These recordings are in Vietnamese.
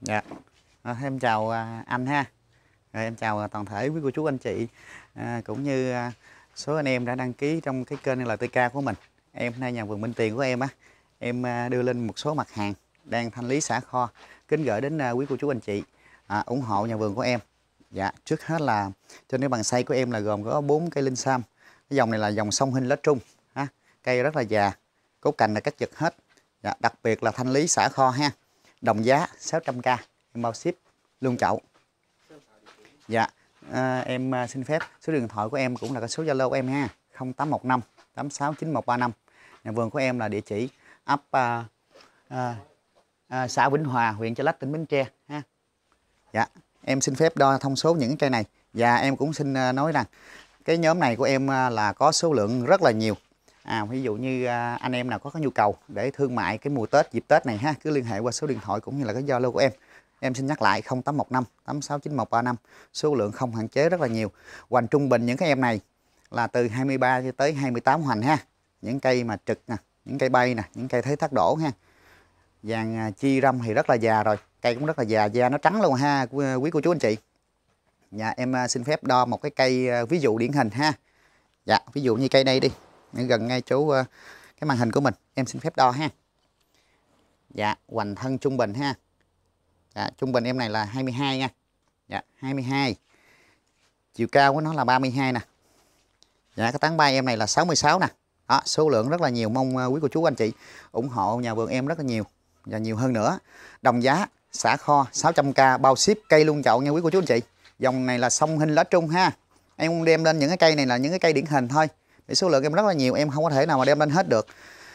dạ à, em chào à, anh ha rồi à, em chào à, toàn thể quý cô chú anh chị à, cũng như số anh em đã đăng ký trong cái kênh là LTK của mình em hôm nay nhà vườn Minh Tiền của em á em đưa lên một số mặt hàng đang thanh lý xả kho kính gửi đến quý cô chú anh chị à, ủng hộ nhà vườn của em dạ trước hết là trên cái bàn xay của em là gồm có bốn cây linh sam cái dòng này là dòng sông hình lá trung ha cây rất là già cốt cành là cắt giật hết dạ, đặc biệt là thanh lý xả kho ha đồng giá 600k em bao ship luôn chậu dạ à, em à, xin phép số điện thoại của em cũng là cái số zalo của em ha 0815 869135 nhà vườn của em là địa chỉ ấp à, à, à, xã Vĩnh Hòa huyện Chợ Lách tỉnh Bến Tre ha dạ em xin phép đo thông số những cây này và dạ, em cũng xin à, nói rằng cái nhóm này của em à, là có số lượng rất là nhiều à, ví dụ như à, anh em nào có cái nhu cầu để thương mại cái mùa Tết dịp Tết này ha cứ liên hệ qua số điện thoại cũng như là cái Zalo của em em xin nhắc lại 0815 869135 số lượng không hạn chế rất là nhiều hoành trung bình những cái em này là từ 23 cho tới 28 hoành ha những cây mà trực nè những cây bay nè những cây thấy thác đổ ha vàng à, chi râm thì rất là già rồi cây cũng rất là già da nó trắng luôn ha à, quý cô chú anh chị dạ em xin phép đo một cái cây ví dụ điển hình ha dạ ví dụ như cây đây đi gần ngay chỗ ờ, cái màn hình của mình em xin phép đo ha dạ hoành thân trung bình ha dạ, trung bình em này là 22 nha dạ 22 chiều cao của nó là 32 nè dạ cái tán bay em này là 66 nè đó số lượng rất là nhiều mong ờ, quý cô chú anh chị ủng hộ nhà vườn em rất là nhiều và nhiều hơn nữa đồng giá xả kho 600k bao ship cây luôn chậu nha quý cô chú anh chị dòng này là sông hình lá trung ha em đem lên những cái cây này là những cái cây điển hình thôi thì số lượng em rất là nhiều em không có thể nào mà đem lên hết được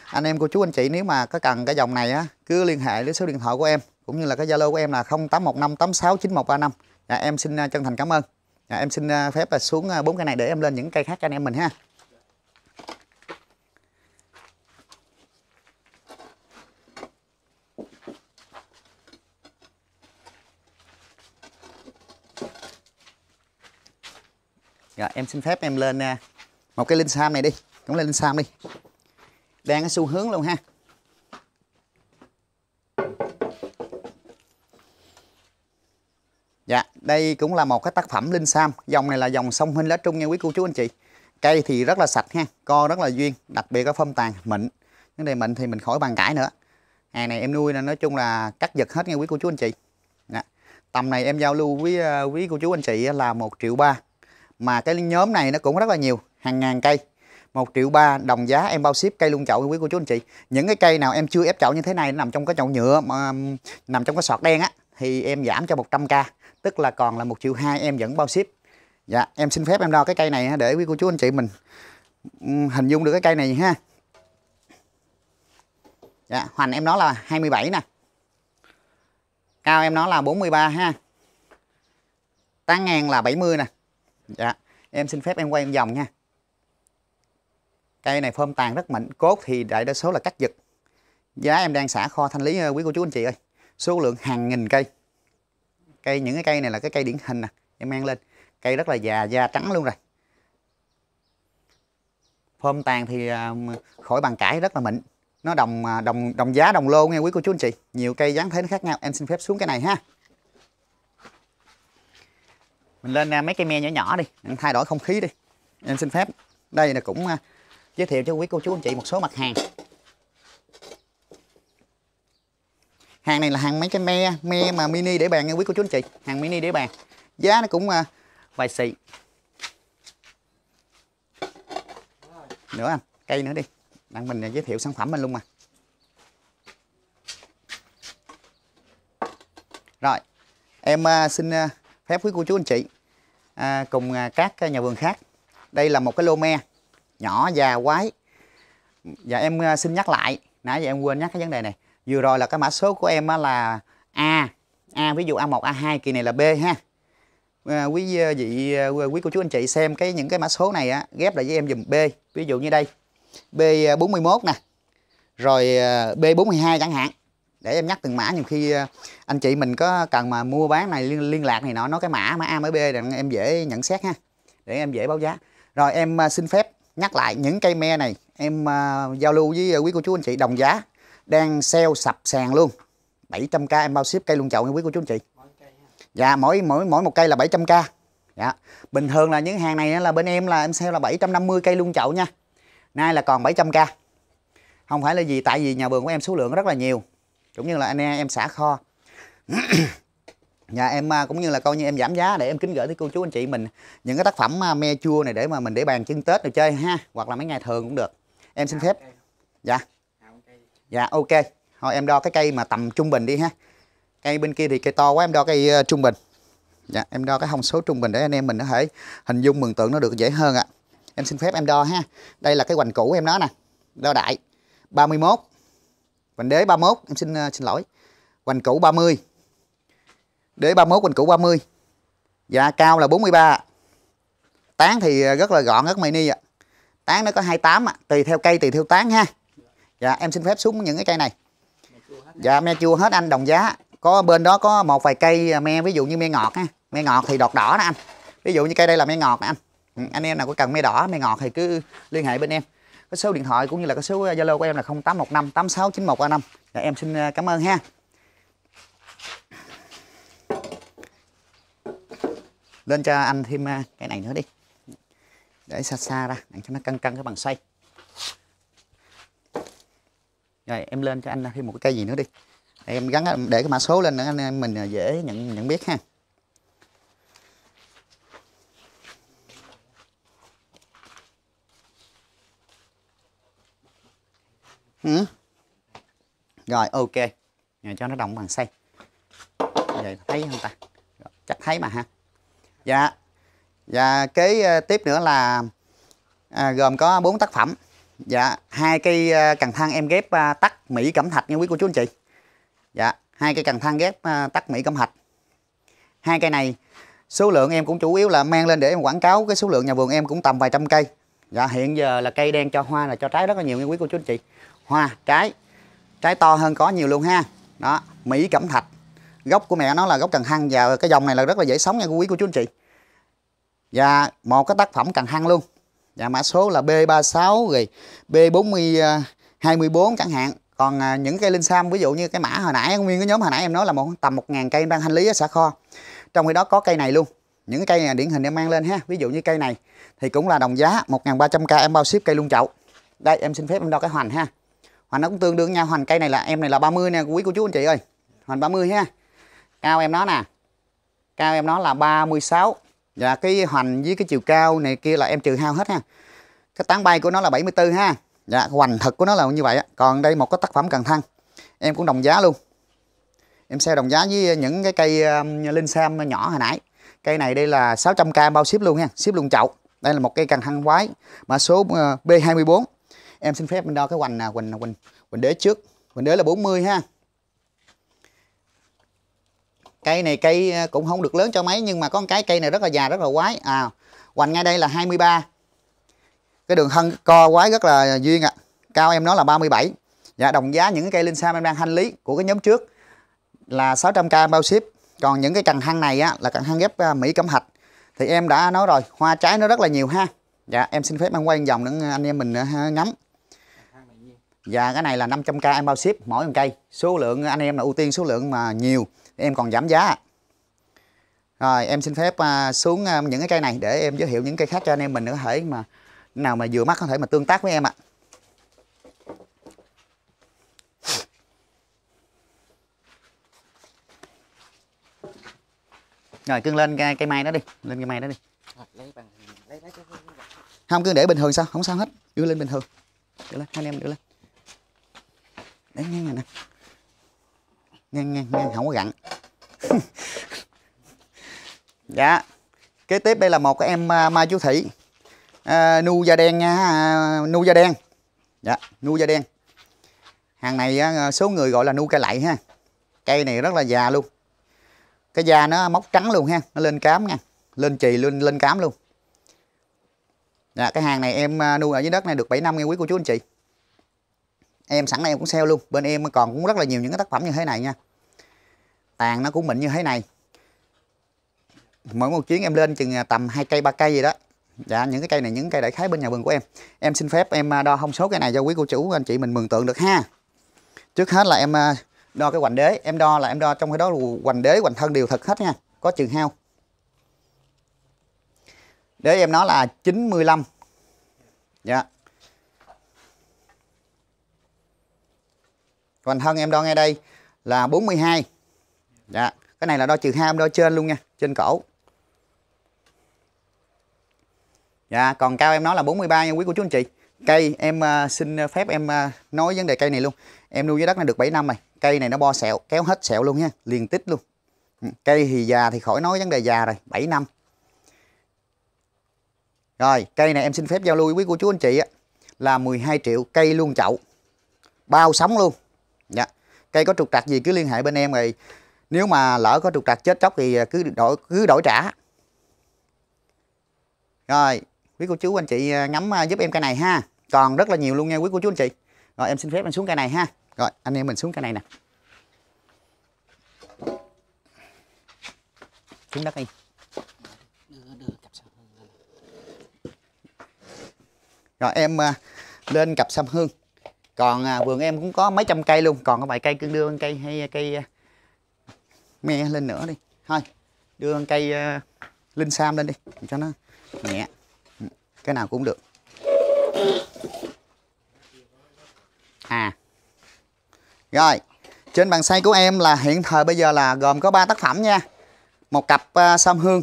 anh em cô chú anh chị nếu mà có cần cái dòng này á cứ liên hệ với số điện thoại của em cũng như là cái zalo của em là 0815869135 dạ, em xin à, chân thành cảm ơn dạ, em xin à, phép là xuống à, bốn cây này để em lên những cây khác cho anh em mình ha Dạ, em xin phép em lên một cái linh sam này đi cũng là linh sam đi đang cái xu hướng luôn ha Dạ, đây cũng là một cái tác phẩm linh sam. Dòng này là dòng sông Hinh lá Trung nha quý cô chú anh chị. Cây thì rất là sạch ha, co rất là duyên, đặc biệt có phong tàn mịn. Vấn đề mịn thì mình khỏi bàn cãi nữa. Hàng này em nuôi là nói chung là cắt giật hết nha quý cô chú anh chị. Dạ. Tầm này em giao lưu với à, quý cô chú anh chị là một triệu ba. Mà cái nhóm này nó cũng rất là nhiều hàng ngàn cây 1 triệu ba đồng giá em bao ship cây luôn chậu quý của chú anh chị những cái cây nào em chưa ép chậu như thế này nằm trong cái chậu nhựa mà nằm trong cái sọt đen á thì em giảm cho 100k tức là còn là một triệu hai em vẫn bao ship dạ em xin phép em đo cái cây này để quý cô chú anh chị mình hình dung được cái cây này ha dạ hoành em nó là 27 nè cao em nó là 43 ha tán ngang là 70 nè dạ em xin phép em quay em vòng nha cây này phơm tàn rất mạnh cốt thì đại đa số là cắt giật giá em đang xả kho thanh lý ờ, quý cô chú anh chị ơi số lượng hàng nghìn cây cây những cái cây này là cái cây điển hình nè em mang lên cây rất là già da trắng luôn rồi phơm tàn thì ờ, khỏi bàn cãi rất là mịn nó đồng ờ, đồng đồng giá đồng lô nghe quý cô chú anh chị nhiều cây dáng thế nó khác nhau em xin phép xuống cái này ha mình lên mấy cây me nhỏ nhỏ đi thay đổi không khí đi em xin phép đây là cũng giới thiệu cho quý cô chú anh chị một số mặt hàng hàng này là hàng mấy cái me me mà mini để bàn nha quý cô chú anh chị hàng mini để bàn giá nó cũng à, vài xị nữa anh cây nữa đi đang mình giới thiệu sản phẩm mình luôn mà rồi em à, xin à, phép quý cô chú anh chị cùng các nhà vườn khác đây là một cái lô me nhỏ già quái và dạ, em ờ, xin nhắc lại nãy giờ em quên nhắc cái vấn đề này vừa rồi là cái mã số của em là a a ví dụ a 1 a 2 kỳ này là b ha ờ, quý ờ, vị quý cô chú anh chị xem cái những cái mã số này á, ghép lại với em dùm b ví dụ như đây b 41 nè rồi b 42 chẳng hạn để em nhắc từng mã nhiều khi anh chị mình có cần mà mua bán này liên, liên lạc này nọ nói cái mã mã A mới B để em dễ nhận xét ha để em dễ báo giá rồi em xin phép nhắc lại những cây me này em uh, giao lưu với à, quý cô chú anh chị đồng giá đang sale sập sàn luôn 700k em bao ship cây luôn chậu nha quý cô chú anh chị dạ mỗi mỗi mỗi một cây là 700k dạ bình thường là những hàng này là bên em là em sale là 750 cây luôn chậu nha nay là còn 700k không phải là gì tại vì nhà vườn của em số lượng rất là nhiều cũng như là anh em, em xả kho nhà em à, cũng như là coi như em giảm giá để em kính gửi tới cô chú anh chị mình những cái tác phẩm à, me chua này để mà mình để bàn chân tết rồi chơi ha hoặc là mấy ngày thường cũng được em xin à, phép dạ dạ ok thôi em đo cái cây mà tầm trung bình đi ha cây bên kia thì cây to quá em đo cây ờ, trung bình dạ em đo cái thông số trung bình để anh em mình có thể hình dung mừng tượng nó được dễ hơn ạ à. em xin phép em đo ha đây là cái hoành cũ em nói nè đo đại 31 hoành đế 31 em xin ờ, xin lỗi hoành cũ 30 Đế 31 bình cũ 30 Dạ cao là 43 Tán thì ờ, rất là gọn rất mini ạ Tán nó có 28 ạ Tùy theo cây tùy theo tán ha Dạ em xin phép xuống những cái cây này Dạ me chua hết anh đồng giá Có bên đó có một vài cây ờ, me ví dụ như me ngọt ha Me ngọt thì đọt đỏ nè anh Ví dụ như cây đây là me ngọt nè anh ừ, anh em nào có cần me đỏ me ngọt thì cứ liên hệ bên em cái số điện thoại cũng như là cái số ờ, zalo của em là 0815 869135 dạ, em xin cảm ơn ha lên cho anh thêm à, cái này nữa đi để xa xa ra để cho nó căng căng cái bằng xoay rồi em lên cho anh thêm một cái cây gì nữa đi em gắn để cái mã số lên nữa anh em mình à, dễ nhận nhận biết ha ừ. rồi ok để cho nó động bằng xoay vậy thấy không ta chắc thấy mà ha dạ và dạ, kế ờ, tiếp nữa là à, gồm có bốn tác phẩm dạ hai cây ờ, cần thang em ghép ờ, tắt mỹ cẩm thạch nha quý cô chú anh chị dạ hai cây cần thang ghép tắt mỹ cẩm thạch hai cây này số lượng em cũng chủ yếu là mang lên để em quảng cáo cái số lượng nhà vườn em cũng tầm vài trăm cây dạ hiện giờ là cây đen cho hoa là cho trái rất là nhiều nha quý cô chú anh chị hoa trái trái to hơn có nhiều luôn ha đó mỹ cẩm thạch gốc của mẹ nó là gốc cần thang và cái dòng này là rất là dễ sống nha quý cô chú anh chị và dạ, một cái tác phẩm cần hăng luôn và dạ, mã số là B36 rồi B40 24 à, chẳng hạn còn à, những cây linh sam ví dụ như cái mã hồi nãy nguyên cái nhóm hồi nãy em nói là một tầm 1.000 cây đang hành lý ở xã kho trong khi đó có cây này luôn những cây này điển hình em mang lên ha ví dụ như cây này thì cũng là đồng giá 1.300k em bao ship cây luôn chậu đây em xin phép em đo cái hoành ha hoành nó cũng tương đương nha, hoành cây này là em này là 30 nè quý cô chú anh chị ơi hoành 30 ha cao em nó nè cao em nó là 36 là dạ, cái hoành với cái chiều cao này kia là em trừ hao hết ha cái tán bay của nó là 74 ha dạ hoành thật của nó là như vậy còn đây một cái tác phẩm cần thăng em cũng đồng giá luôn em sale đồng giá với những cái cây um, linh sam nhỏ hồi nãy cây này đây là 600k bao ship luôn ha ship luôn chậu đây là một cây cần thăng quái mã số uh, B24 em xin phép mình đo cái hoành nè à, hoành à, hoành hoành đế trước hoành đế là 40 ha cây này cây ờ, cũng không được lớn cho mấy nhưng mà có một cái cây này rất là già rất là quái à hoành ngay đây là 23 cái đường thân co quái rất là duyên ạ à. cao em nói là 37 dạ đồng giá những cái cây linh sam em đang hành lý của cái nhóm trước là 600k bao ship còn những cái cần hăng này á, là cần hăng ghép ờ, mỹ cẩm hạch thì em đã nói rồi hoa trái nó rất là nhiều ha dạ em xin phép mang quay vòng để ờ, anh em mình ngắm dạ cái này là 500k em bao ship mỗi một cây số lượng anh em là ưu tiên số lượng mà nhiều em còn giảm giá rồi em xin phép à, xuống à, những cái cây này để em giới thiệu những cây khác cho anh em mình có thể mà nào mà vừa mắt có thể mà tương tác với em ạ rồi cưng lên cây, mai đó đi lên cây mai đó đi không cứ để bình thường sao không sao hết đưa lên bình thường đưa lên hai anh em đưa lên đấy nghe này nè ngang ngang ngang không có gặn dạ kế tiếp đây là một cái em uh, à, mai chú thủy à, nu da đen nha uh, nu da đen dạ nu da đen hàng này à, số người gọi là nu cây lạy ha cây này rất là già luôn cái da nó móc trắng luôn ha nó lên cám nha lên chì lên lên cám luôn dạ cái hàng này em nuôi ở dưới đất này được 7 năm nghe quý cô chú anh chị em sẵn đây em cũng sale luôn bên em còn cũng rất là nhiều những cái tác phẩm như thế này nha tàn nó cũng mịn như thế này mỗi một chuyến em lên chừng à, tầm hai cây ba cây gì đó dạ những cái cây này những cây đại khái bên nhà vườn của em em xin phép em à, đo hông số cây này cho quý cô chủ anh chị mình mừng tượng được ha trước hết là em à, đo cái hoành đế em đo là em đo trong cái đó hoành đế hoành thân đều thật hết nha có chừng heo, đế em nói là 95 dạ còn thân em đo ngay đây là 42 dạ cái này là đo trừ hai em đo trên luôn nha trên cổ dạ còn cao em nói là 43 nha quý cô chú anh chị cây em uh, xin phép em uh, nói vấn đề cây này luôn em nuôi dưới đất này được 7 năm rồi cây này nó bo sẹo kéo hết sẹo luôn nha liền tích luôn ừ, cây thì già thì khỏi nói vấn đề già rồi 7 năm rồi cây này em xin phép giao lưu quý cô chú anh chị á, là 12 triệu cây luôn chậu bao sống luôn Dạ. Cây có trục trặc gì cứ liên hệ bên em rồi. Nếu mà lỡ có trục trặc chết chóc thì cứ đổi cứ đổi trả. Rồi, quý cô chú anh chị à, ngắm à, giúp em cây này ha. Còn rất là nhiều luôn nha quý cô chú anh chị. Rồi em xin phép anh xuống cây này ha. Rồi, anh em mình xuống cây này nè. Xuống đất đi. Rồi em à, lên cặp sam hương còn à, vườn em cũng có mấy trăm cây luôn còn có vài cây cứ đưa cây hay à, cây à, me lên nữa đi thôi đưa cây uh, linh sam lên đi cho nó nhẹ ừ, cái nào cũng được à rồi trên bàn xoay của em là hiện thời bây giờ là gồm có 3 tác phẩm nha một cặp uh, sam hương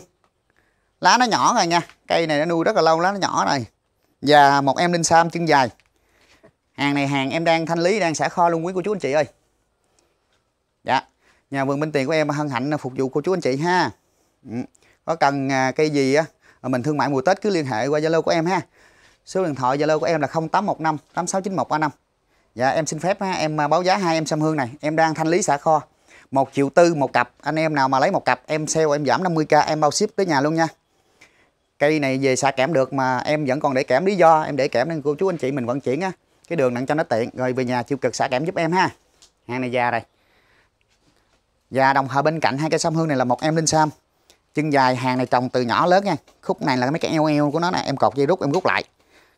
lá nó nhỏ rồi nha cây này nó nuôi rất là lâu lá nó nhỏ này và một em linh sam chân dài hàng này hàng em đang thanh lý đang xả kho luôn quý cô chú anh chị ơi dạ nhà vườn bên Tiền của em hân hạnh phục vụ cô chú anh chị ha ừ, có cần à, cây gì á mình thương mại mùa Tết cứ liên hệ qua Zalo của em ha số điện thoại Zalo của em là 0815 869135 dạ em xin phép ha à, em à, báo giá hai em xăm hương này em đang thanh lý xả kho một triệu tư một cặp anh em nào mà lấy một cặp em sale em giảm 50k em bao ship tới nhà luôn nha cây này về xả kẽm được mà em vẫn còn để kẽm lý do em để kẽm nên cô chú anh chị mình vận chuyển á cái đường nặng cho nó tiện rồi về nhà chịu cực xả kẽm giúp em ha hàng này già đây và đồng thời bên cạnh hai cây sâm hương này là một em linh sam chân dài hàng này trồng từ nhỏ lớn nha khúc này là mấy cái eo eo của nó nè em cột dây rút em rút lại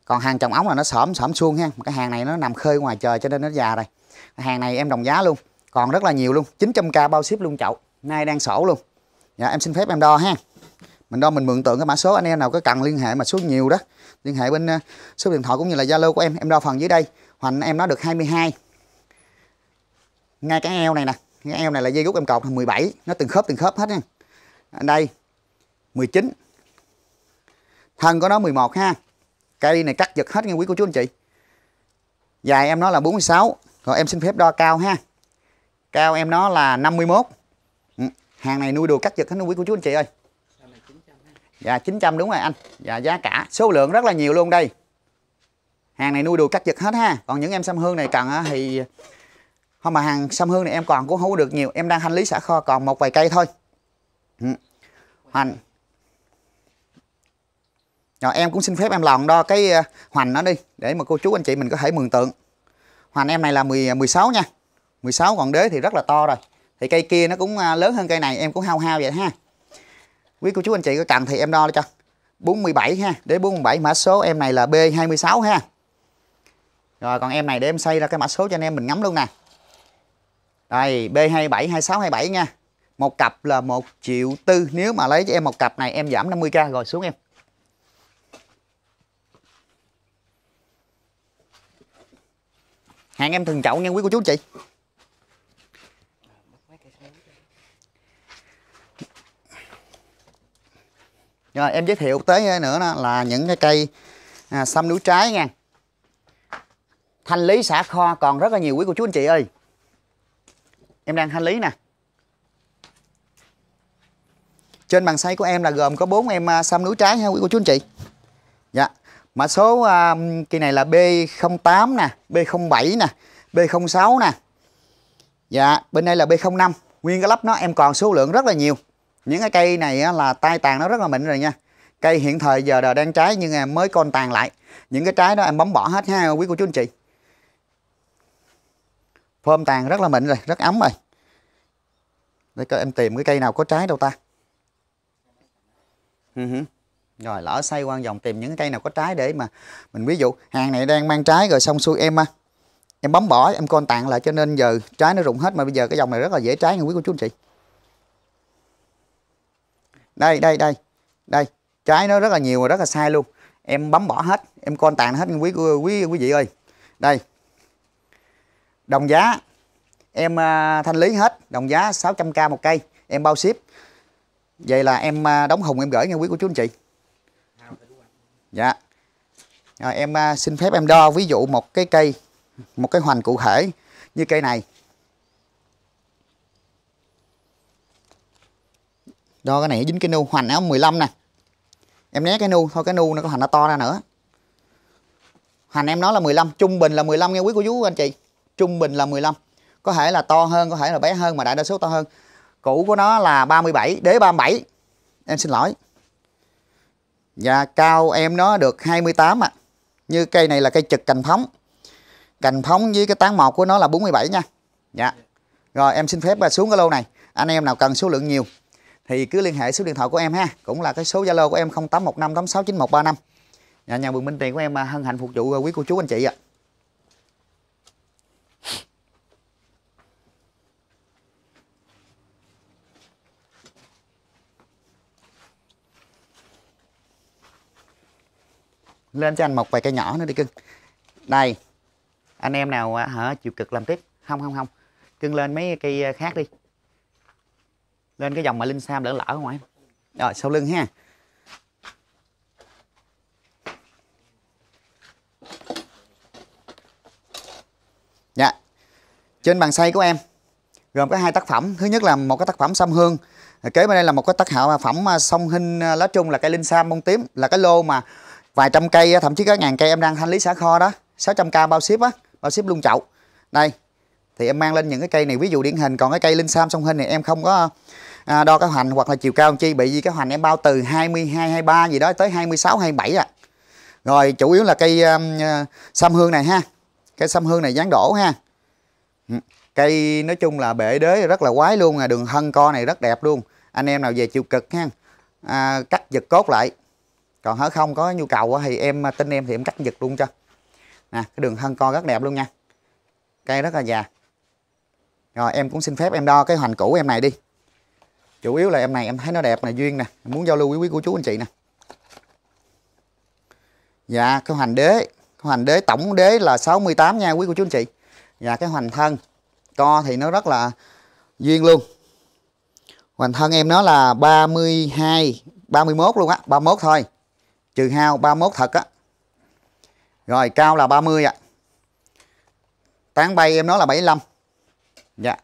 còn hàng trồng ống là nó xổm xổm xuông ha cái hàng này nó nằm khơi ngoài trời cho nên nó già rồi hàng này em đồng giá luôn còn rất là nhiều luôn 900k bao ship luôn chậu nay đang sổ luôn dạ em xin phép em đo ha mình đo mình mượn tượng cái mã số anh em nào có cần liên hệ mà số nhiều đó liên hệ bên ờ, số điện thoại cũng như là Zalo của em em đo phần dưới đây hoành em nó được 22 ngay cái eo này nè cái eo này là dây rút em cột là 17 nó từng khớp từng khớp hết nha đây 19 thân có nó 11 ha cây này cắt giật hết nha quý cô chú anh chị dài em nó là 46 rồi em xin phép đo cao ha cao em nó là 51 ừ, hàng này nuôi đồ cắt giật hết quý cô chú anh chị ơi Dạ 900 đúng rồi anh Dạ giá cả Số lượng rất là nhiều luôn đây Hàng này nuôi đùi cắt giật hết ha Còn những em sâm hương này cần thì Không mà hàng sâm hương này em còn cũng không có được nhiều Em đang hành lý xả kho còn một vài cây thôi ừ. Hoành Rồi em cũng xin phép em lòng đo cái ờ, hoành nó đi Để mà cô chú anh chị mình có thể mường tượng Hoành em này là 10, 16 ờ, nha 16 còn đế thì rất là to rồi Thì cây kia nó cũng ờ, lớn hơn cây này Em cũng hao hao vậy ha quý cô chú anh chị có cần thì em đo cho 47 ha để 47 mã số em này là B26 ha rồi còn em này để em xây ra cái mã số cho anh em mình ngắm luôn nè đây B27 26 27 nha một cặp là 1 triệu tư nếu mà lấy cho em một cặp này em giảm 50k rồi xuống em hàng em thường chậu nha quý cô chú anh chị rồi em giới thiệu tới nữa đó là những cái cây à, xăm núi trái nha thanh lý xả kho còn rất là nhiều quý cô chú anh chị ơi em đang thanh lý nè trên bàn xay của em là gồm có bốn em à, xăm núi trái ha quý cô chú anh chị dạ mã số à, kỳ này là B08 nè B07 nè B06 nè dạ bên đây là B05 nguyên cái lắp nó em còn số lượng rất là nhiều những cái cây này á, là tai tàn nó rất là mịn rồi nha cây hiện thời giờ đang trái nhưng em mới con tàn lại những cái trái đó em bấm bỏ hết ha quý cô chú anh chị phơm tàn rất là mịn rồi rất ấm rồi để coi em tìm cái cây nào có trái đâu ta ừ rồi lỡ xoay quang vòng tìm những cái cây nào có trái để mà mình ví dụ hàng này đang mang trái rồi xong xuôi em em bấm bỏ em con tàn lại cho nên giờ trái nó rụng hết mà bây giờ cái dòng này rất là dễ trái nha quý cô chú anh chị đây đây đây đây trái nó rất là nhiều và rất là sai luôn em bấm bỏ hết em con tàn hết quý quý quý vị ơi đây đồng giá em à, thanh lý hết đồng giá 600k một cây em bao ship vậy là em à, đóng hùng em gửi nha quý của chú anh chị dạ rồi em à, xin phép em đo ví dụ một cái cây một cái hoành cụ thể như cây này do cái này dính cái nu hoành áo 15 nè em né cái nu thôi cái nu nó có thành nó to ra nữa hành em nói là 15 trung bình là 15 nghe quý cô chú anh chị trung bình là 15 có thể là to hơn có thể là bé hơn mà đại đa số to hơn cũ của nó là 37 đế 37 em xin lỗi và cao em nó được 28 à như cây này là cây trực cành phóng cành phóng với cái tán một của nó là 47 nha dạ rồi em xin phép xuống cái lô này anh em nào cần số lượng nhiều thì cứ liên hệ số điện thoại của em ha cũng là cái số zalo của em 0815869135 nhà nhà vườn Minh Tiền của em à, hân hạnh phục vụ à, quý cô chú anh chị ạ lên cho anh một vài cây nhỏ nữa đi cưng đây anh em nào à, hả chịu cực làm tiếp không không không cưng lên mấy cây khác đi lên cái dòng mà linh sam lỡ lỡ không em rồi sau lưng ha dạ trên bàn xay của em gồm có hai tác phẩm thứ nhất là một cái tác phẩm sâm hương kế bên đây là một cái tác hảo phẩm à, song hình à, lá trung là cây linh sam bông tím là cái lô mà vài trăm cây à, thậm chí có ngàn cây em đang thanh lý xả kho đó 600k bao ship á bao ship luôn chậu đây thì em mang lên những cái cây này ví dụ điển hình còn cái cây linh sam song hình này em không có à, đo cái hoành hoặc là chiều cao chi bị gì cái hoành em bao từ 22 23 gì đó tới 26 27 ạ. À. Rồi chủ yếu là cây um, sâm à, hương này ha. Cây sâm hương này dáng đổ ha. Ừ, cây nói chung là bể đế rất là quái luôn à, đường thân co này rất đẹp luôn. Anh em nào về chiều cực ha. À, cắt giật cốt lại. Còn hở không có nhu cầu thì em à, tin em thì em cắt giật luôn cho. Nè, cái đường thân co rất đẹp luôn nha. Cây rất là già. Rồi em cũng xin phép em đo cái hoành cũ em này đi chủ yếu là em này em thấy nó đẹp này duyên nè em muốn giao lưu quý quý của chú anh chị nè dạ cái hoành đế cái hoành đế tổng đế là 68 nha quý của chú anh chị dạ cái hoành thân co thì nó rất là duyên luôn hoành thân em nó là 32 31 luôn á 31 thôi trừ hao 31 thật á rồi cao là 30 ạ à. tán bay em nó là 75 dạ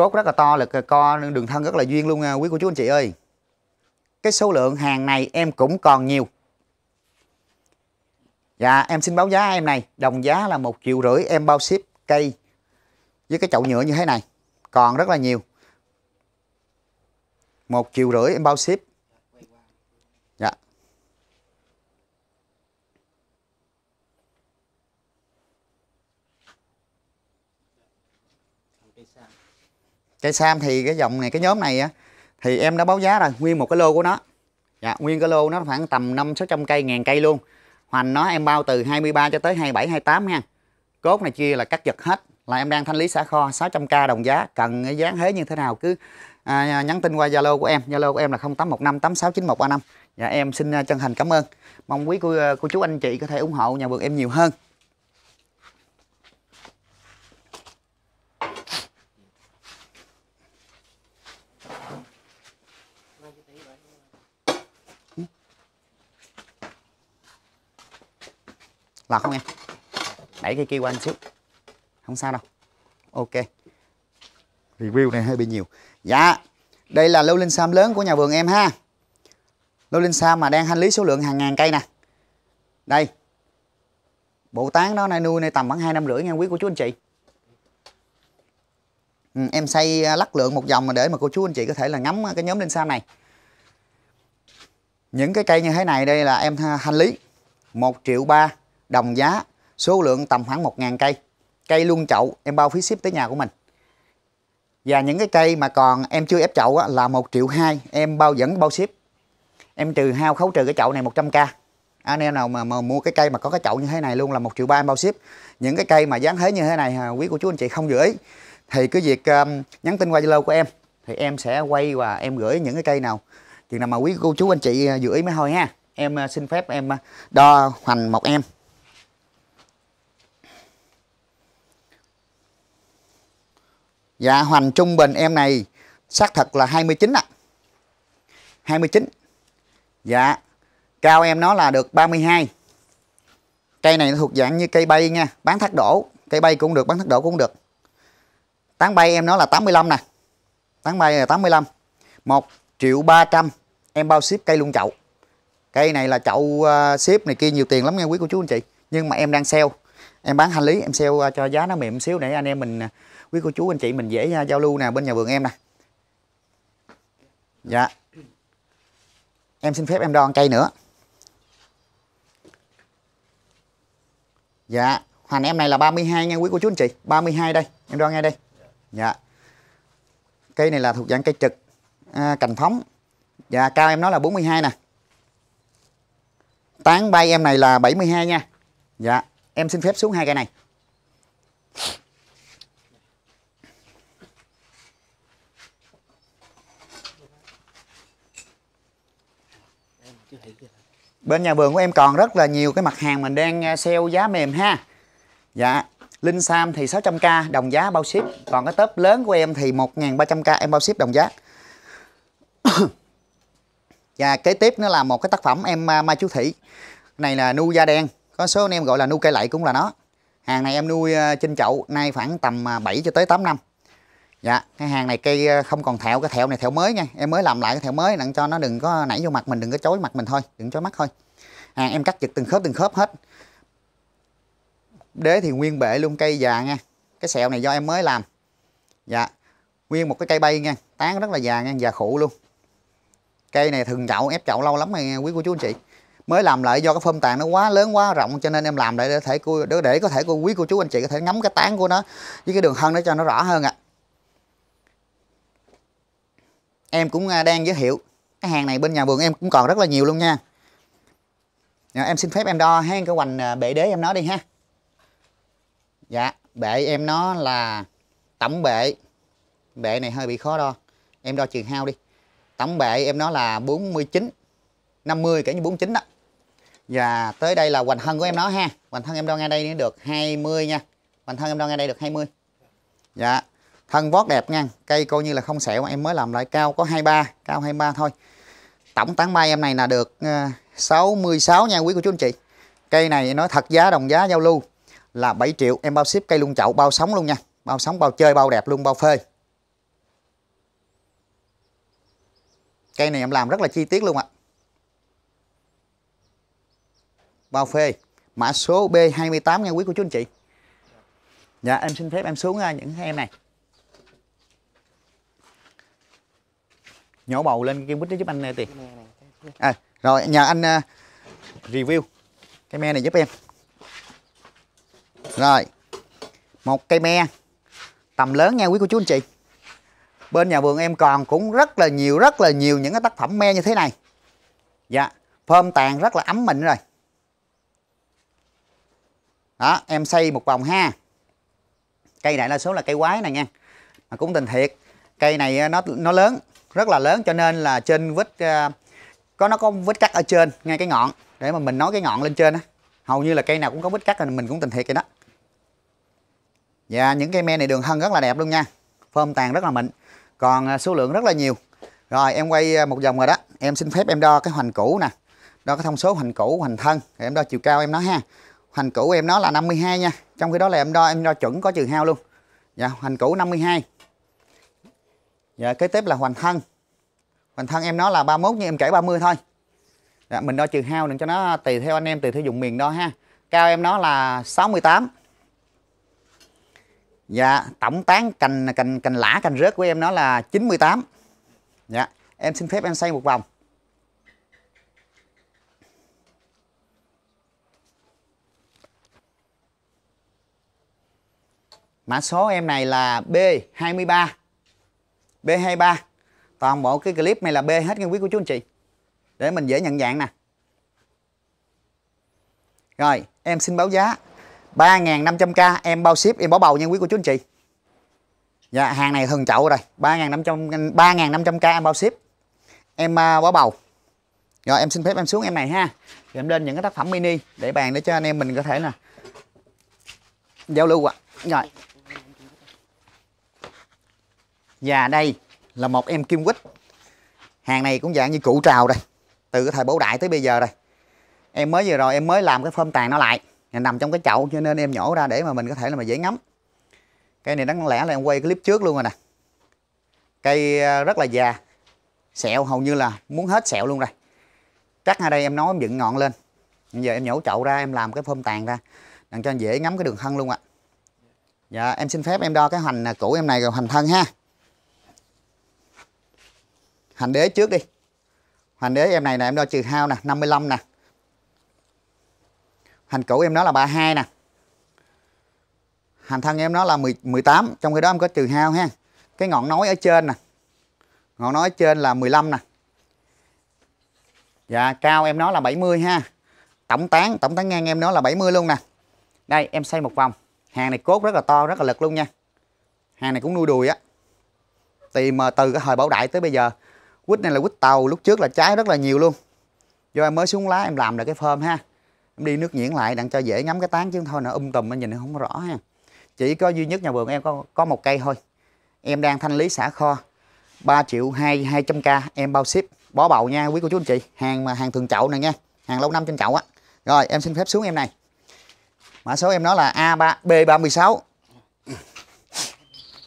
cốt rất là to là co đường thân rất là duyên luôn à, quý cô chú anh chị ơi cái số lượng hàng này em cũng còn nhiều dạ em xin báo giá em này đồng giá là một triệu rưỡi em bao ship cây với cái chậu nhựa như thế này còn rất là nhiều một triệu rưỡi em bao ship cây sam thì cái dòng này cái nhóm này á thì em đã báo giá rồi nguyên một cái lô của nó dạ nguyên cái lô nó khoảng tầm năm sáu trăm cây ngàn cây luôn hoành nó em bao từ 23 cho tới 27 28 nha cốt này chia là cắt giật hết là em đang thanh lý xả kho 600k đồng giá cần cái dán hế như thế nào cứ à, nhắn tin qua Zalo của em Zalo của em là không tám 0815869135 dạ em xin à, chân thành cảm ơn mong quý à, cô chú anh chị có thể ủng hộ nhà vườn em nhiều hơn vào không em đẩy cái kia qua anh xíu không sao đâu ok review này hơi bị nhiều dạ đây là lô linh sam lớn của nhà vườn em ha lô linh sam mà đang hành lý số lượng hàng ngàn cây nè đây bộ tán đó nay nuôi này tầm khoảng hai năm rưỡi nha quý của chú anh chị ừ, em xây lắc lượng một vòng mà để mà cô chú anh chị có thể là ngắm cái nhóm linh sam này những cái cây như thế này đây là em hành lý 1 triệu ba đồng giá số lượng tầm khoảng 1.000 cây cây luôn chậu em bao phí ship tới nhà của mình và những cái cây mà còn em chưa ép chậu là 1 triệu 2 em bao dẫn bao ship em trừ hao khấu trừ cái chậu này 100k anh em nào mà, mà mua cái cây mà có cái chậu như thế này luôn là 1 triệu 3 em bao ship những cái cây mà dán thế như thế này à, quý của chú anh chị không giữ ý thì cứ việc um, nhắn tin qua Zalo của em thì em sẽ quay và em gửi những cái cây nào chừng nào mà quý cô chú anh chị à, giữ ý mới thôi ha em à, xin phép em đo hoành một em Dạ hoành trung bình em này xác thật là 29 ạ. À. 29. Dạ. Cao em nó là được 32. Cây này thuộc dạng như cây bay nha, bán thác đổ, cây bay cũng được, bán thác đổ cũng được. Tán bay em nó là 85 nè. Tán bay là 85. 1 triệu 300 em bao ship cây luôn chậu. Cây này là chậu à, ship này kia nhiều tiền lắm nha quý cô chú anh chị, nhưng mà em đang sale em bán hành lý em sale à, cho giá nó mềm xíu để anh em mình à, quý cô chú anh chị mình dễ à, giao lưu nè bên nhà vườn em nè dạ em xin phép em đo cây nữa dạ hoành em này là 32 nha quý cô chú anh chị 32 đây em đo ngay đây dạ cây này là thuộc dạng cây trực à, cành phóng dạ cao em nói là 42 nè tán bay em này là 72 nha dạ em xin phép xuống hai cây này bên nhà vườn của em còn rất là nhiều cái mặt hàng mình đang à, sale giá mềm ha dạ linh sam thì 600k đồng giá bao ship còn cái tớp lớn của em thì 1.300k em bao ship đồng giá và dạ, kế tiếp nó là một cái tác phẩm em à, mai chú thị này là nu da đen có số anh em gọi là nuôi cây lậy cũng là nó hàng này em nuôi ờ, trên chậu nay khoảng tầm 7 ờ, cho tới 8 năm dạ cái hàng này cây ờ, không còn thẹo cái thẹo này thẹo mới nha em mới làm lại cái thẹo mới đặng cho nó đừng có nảy vô mặt mình đừng có chối mặt mình thôi đừng chối mắt thôi hàng em cắt trực từng khớp từng khớp hết đế thì nguyên bệ luôn cây già nha cái sẹo này do em mới làm dạ nguyên một cái cây bay nha tán rất là già nha già khụ luôn cây này thường chậu ép chậu lâu lắm rồi quý cô chú anh chị mới làm lại do cái phơm tàn nó quá lớn quá rộng cho nên em làm lại để thể để, để có thể cô quý cô chú anh chị có thể ngắm cái tán của nó với cái đường hân nó cho nó rõ hơn ạ à. em cũng à, đang giới thiệu cái hàng này bên nhà vườn em cũng còn rất là nhiều luôn nha Rồi, dạ, em xin phép em đo hang cái hoành à, bệ đế em nói đi ha dạ bệ em nó là tổng bệ bệ này hơi bị khó đo em đo trường hao đi tổng bệ em nó là 49 50 kể như 49 đó và dạ, tới đây là hoành thân của em nó ha. Hoành thân em đo ngay đây được 20 nha. Hoành thân em đo ngay đây được 20. Dạ. Thân vót đẹp nha. Cây coi như là không sẹo em mới làm lại cao có 23, cao 23 thôi. Tổng tán bay em này là được 66 ờ, nha quý cô chú anh chị. Cây này nói thật giá đồng giá giao lưu là 7 triệu em bao ship cây luôn chậu bao sống luôn nha. Bao sống bao chơi bao đẹp luôn bao phê. Cây này em làm rất là chi tiết luôn ạ. À. bao phê mã số B28 nha quý cô chú anh chị dạ em xin phép em xuống à, những em này nhổ bầu lên kim quýt để giúp anh à, tiền à, rồi nhờ anh à, review cái me này giúp em rồi một cây me tầm lớn nha quý cô chú anh chị bên nhà vườn em còn cũng rất là nhiều rất là nhiều những cái tác phẩm me như thế này dạ phơm tàn rất là ấm mịn rồi đó em xây một vòng ha cây đại đa số là cây quái này nha mà cũng tình thiệt cây này ờ, nó nó lớn rất là lớn cho nên là trên vít ờ, có nó có vít cắt ở trên ngay cái ngọn để mà mình nói cái ngọn lên trên á hầu như là cây nào cũng có vít cắt rồi mình cũng tình thiệt vậy đó và dạ, những cây me này đường thân rất là đẹp luôn nha phơm tàn rất là mịn còn ờ, số lượng rất là nhiều rồi em quay một vòng rồi đó em xin phép em đo cái hoành cũ nè đo cái thông số hoành cũ hoành thân em đo chiều cao em nói ha Hành cũ em nó là 52 nha trong khi đó là em đo em đo chuẩn có trừ hao luôn dạ hành cũ 52 dạ kế tiếp là hoành thân hoành thân em nó là 31 nhưng em kể 30 thôi dạ, mình đo trừ hao đừng cho nó tùy theo anh em tùy theo dùng miền đo ha cao em nó là 68 dạ tổng tán cành cành cành lã cành rớt của em nó là 98 dạ em xin phép em xây một vòng mã số em này là B23 B23 toàn bộ cái clip này là B hết nghe quý của chú anh chị để mình dễ nhận dạng nè rồi em xin báo giá 3.500k em bao ship em bỏ bầu nha quý của chú anh chị dạ hàng này thường chậu rồi 3.500 3.500k em bao ship em à, bỏ bầu rồi em xin phép em xuống em này ha rồi em lên những cái tác phẩm mini để bàn để cho anh em mình có thể nè giao lưu ạ à. rồi và đây là một em kim quýt hàng này cũng dạng như cũ trào đây từ cái thời bổ đại tới bây giờ đây em mới vừa rồi em mới làm cái phơm tàn nó lại nằm trong cái chậu cho nên em nhổ ra để mà mình có thể là mà dễ ngắm cây này đáng lẽ là em quay clip trước luôn rồi nè cây ờ, rất là già sẹo hầu như là muốn hết sẹo luôn rồi cắt ở đây em nói em dựng ngọn lên Bây giờ em nhổ chậu ra em làm cái phơm tàn ra đặng cho dễ ngắm cái đường thân luôn ạ à. dạ em xin phép em đo cái hoành à, cũ em này rồi hoành thân ha hành đế trước đi hành đế em này nè em đo trừ hao nè 55 nè hành cũ em nó là 32 nè hành thân em nó là 10, 18 trong khi đó em có trừ hao ha cái ngọn nối ở trên nè ngọn nối ở trên là 15 nè dạ cao em nó là 70 ha tổng tán tổng tán ngang em nó là 70 luôn nè đây em xây một vòng hàng này cốt rất là to rất là lực luôn nha hàng này cũng nuôi đùi á tìm ờ, từ cái thời bảo đại tới bây giờ quýt này là quýt tàu lúc trước là trái rất là nhiều luôn do em mới xuống lá em làm được cái phơm ha em đi nước nhuyễn lại đặng cho dễ ngắm cái tán chứ thôi nữa um tùm em nhìn không rõ ha chỉ có duy nhất nhà vườn em có có một cây thôi em đang thanh lý xả kho 3 triệu hai hai trăm k em bao ship bó bầu nha quý cô chú anh chị hàng mà hàng thường chậu này nha hàng lâu năm trên chậu á rồi em xin phép xuống em này mã số em nói là a 3 b 36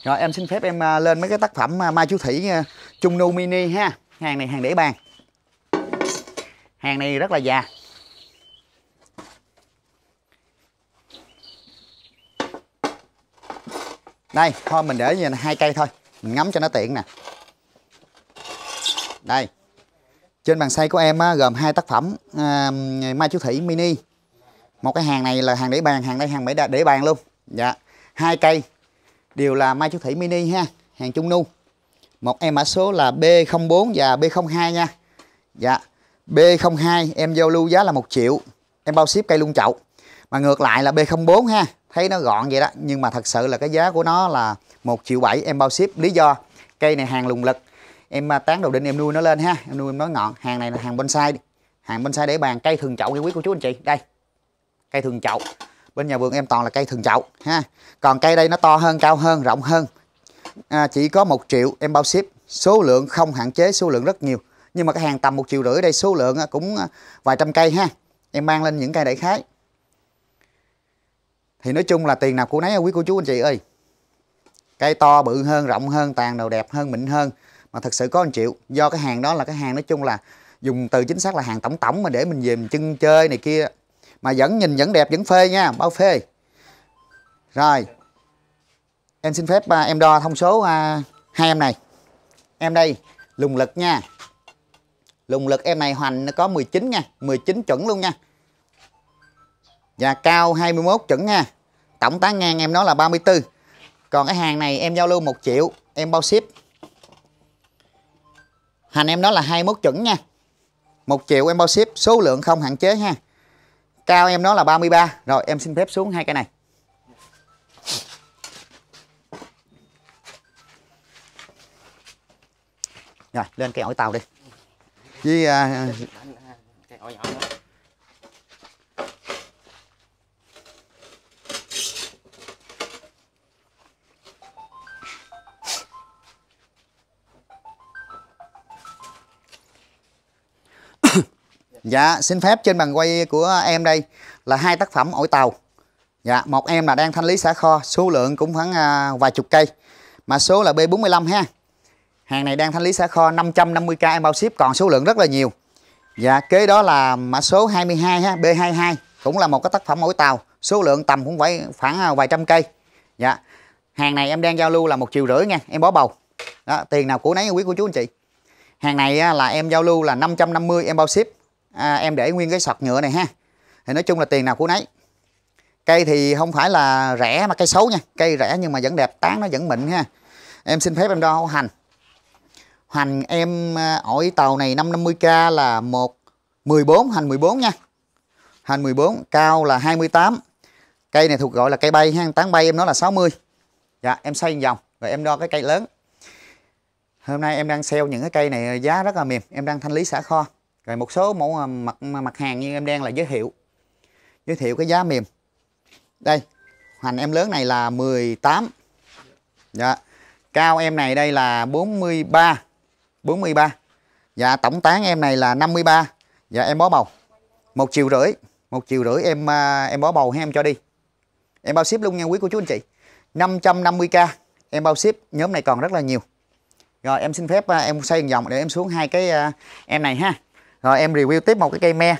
rồi em xin phép em à, lên mấy cái tác phẩm à, mai chú thủy à, chung Nu Mini ha Hàng này hàng để bàn Hàng này rất là già Đây thôi mình để như này hai cây thôi Mình ngắm cho nó tiện nè Đây Trên bàn xay của em á, gồm hai tác phẩm à, Mai Chú Thủy Mini Một cái hàng này là hàng để bàn Hàng đây hàng để bàn luôn Dạ hai cây đều là Mai Chú Thủy Mini ha Hàng chung Nu một em mã số là B04 và B02 nha dạ B02 em giao lưu giá là 1 triệu em bao ship cây luôn chậu mà ngược lại là B04 ha thấy nó gọn vậy đó nhưng mà thật sự là cái giá của nó là 1 triệu 7 em bao ship lý do cây này hàng lùng lực em à, tán đầu đinh em nuôi nó lên ha em nuôi em nói ngọn hàng này là hàng bonsai hàng bonsai để bàn cây thường chậu nha quý cô chú anh chị đây cây thường chậu bên nhà vườn em toàn là cây thường chậu ha còn cây đây nó to hơn cao hơn rộng hơn à, chỉ có 1 triệu em bao ship số lượng không hạn chế số lượng rất nhiều nhưng mà cái hàng tầm một triệu rưỡi đây số lượng à, cũng à, vài trăm cây ha em mang lên những cây đại khái thì nói chung là tiền nào của nấy à, quý cô chú anh chị ơi cây to bự hơn rộng hơn tàn đầu đẹp hơn mịn hơn mà thật sự có 1 triệu do cái hàng đó là cái hàng nói chung là dùng từ chính xác là hàng tổng tổng mà để mình về mình chân chơi này kia mà vẫn nhìn vẫn đẹp vẫn phê nha bao phê rồi em xin phép à, em đo thông số à, hai em này em đây lùng lực nha lùng lực em này hoành nó có 19 nha 19 chuẩn luôn nha và dạ, cao 21 chuẩn nha tổng tá ngang em nó là 34 còn cái hàng này em giao lưu 1 triệu em bao ship hành em nó là 21 chuẩn nha 1 triệu em bao ship số lượng không hạn chế ha cao em nó là 33 rồi em xin phép xuống hai cái này rồi lên cây ổi tàu đi với à, Dạ, xin phép trên bàn quay của em đây là hai tác phẩm ổi tàu. Dạ, một em là đang thanh lý xả kho, số lượng cũng khoảng à, vài chục cây. Mà số là B45 ha. Hàng này đang thanh lý xả kho 550k em bao ship còn số lượng rất là nhiều. Và kế đó là mã số 22 ha, B22 cũng là một cái tác phẩm mỗi tàu, số lượng tầm cũng phải khoảng à, vài trăm cây. Dạ. Hàng này em đang giao lưu là một triệu rưỡi nha, em bó bầu. Đó, tiền nào của nấy quý cô chú anh chị. Hàng này à, là em giao lưu là 550 em bao ship. À, em để nguyên cái sọt nhựa này ha. Thì nói chung là tiền nào của nấy. Cây thì không phải là rẻ mà cây xấu nha, cây rẻ nhưng mà vẫn đẹp, tán nó vẫn mịn ha. Em xin phép em đo hành Hành em ổi à, tàu này 550k là 1 14 hành 14 nha. Hành 14 cao là 28. Cây này thuộc gọi là cây bay ha, tán bay em nó là 60. Dạ, em xây vòng và em đo cái cây lớn. Hôm nay em đang sale những cái cây này giá rất là mềm, em đang thanh lý xả kho. Rồi một số mẫu à, mặt mặt hàng như em đang là giới thiệu. Giới thiệu cái giá mềm. Đây, hành em lớn này là 18. Dạ. Cao em này đây là 43. 43 Dạ tổng tán em này là 53 Dạ em bó bầu một triệu rưỡi một triệu rưỡi em à, em bó bầu hay em cho đi Em bao ship luôn nha quý cô chú anh chị 550k Em bao ship nhóm này còn rất là nhiều Rồi em xin phép à, em xây một dòng để em xuống hai cái à, em này ha Rồi em review tiếp một cái cây me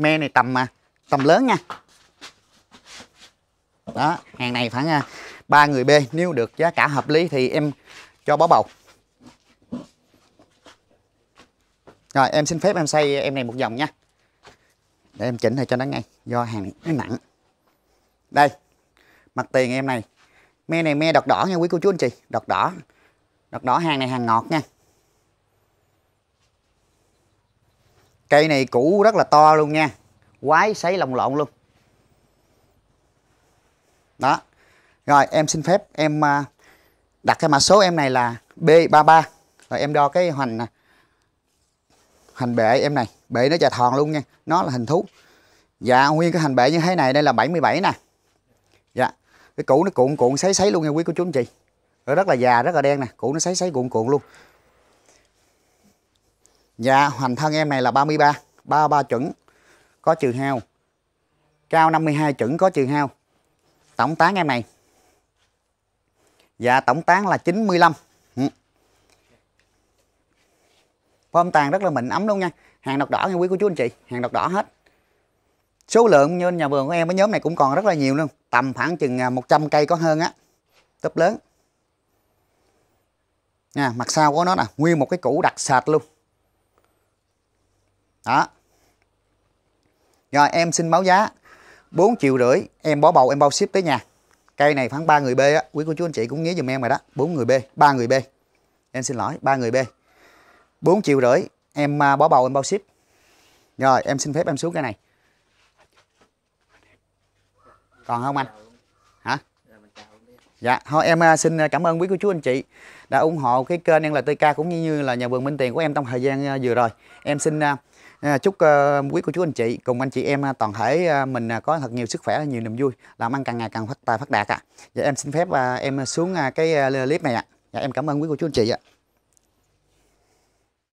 me này tầm mà tầm lớn nha đó hàng này khoảng à, ba người b nếu được giá cả hợp lý thì em cho bó bầu rồi em xin phép em xây em này một vòng nha để em chỉnh lại cho nó ngay do hàng này nó nặng đây mặt tiền em này me này me đọt đỏ nha quý cô chú anh chị đọt đỏ đọt đỏ hàng này hàng ngọt nha cây này cũ rất là to luôn nha quái sấy lồng lộn luôn đó rồi em xin phép em à, đặt cái mã số em này là B33 rồi em đo cái hoành nè à, hành bệ em này bệ nó dài thòn luôn nha nó là hình thú dạ nguyên cái hành bệ như thế này đây là 77 nè dạ cái cũ nó cuộn cuộn sấy sấy luôn nha quý cô chú anh chị rất là già rất là đen nè cũ nó sấy sấy cuộn cuộn luôn Dạ hoành thân em này là 33 33 chuẩn Có trừ hao Cao 52 chuẩn có trừ hao Tổng tán em này Dạ tổng tán là 95 ừ. Phom tàn rất là mịn ấm luôn nha Hàng độc đỏ nha quý của chú anh chị Hàng độc đỏ hết Số lượng như nhà vườn của em cái nhóm này cũng còn rất là nhiều luôn Tầm khoảng chừng 100 à, cây có hơn á Tấp lớn Nha, mặt sau của nó nè, nguyên một cái củ đặc sệt luôn đó rồi em xin báo giá 4 triệu rưỡi em bó bầu em bao ship tới nhà cây này khoảng 3 người B á quý cô chú anh chị cũng nghĩ dùm em rồi đó 4 người B 3 người B em xin lỗi 3 người B 4 triệu rưỡi em à, bó bầu em bao ship rồi em xin phép em xuống cái này còn không anh hả dạ thôi em à, xin à, cảm ơn quý cô chú anh chị đã ủng hộ cái kênh em là TK cũng như là nhà vườn Minh Tiền của em trong thời gian vừa rồi em xin À, chúc ờ, quý cô chú anh chị cùng anh chị em à, toàn thể à, mình có thật nhiều sức khỏe, nhiều niềm vui, làm ăn càng ngày càng phát tài phát đạt ạ. À. Dạ em xin phép uh, em xuống cái clip này ạ. À. Dạ em cảm ơn quý cô chú anh chị ạ. À.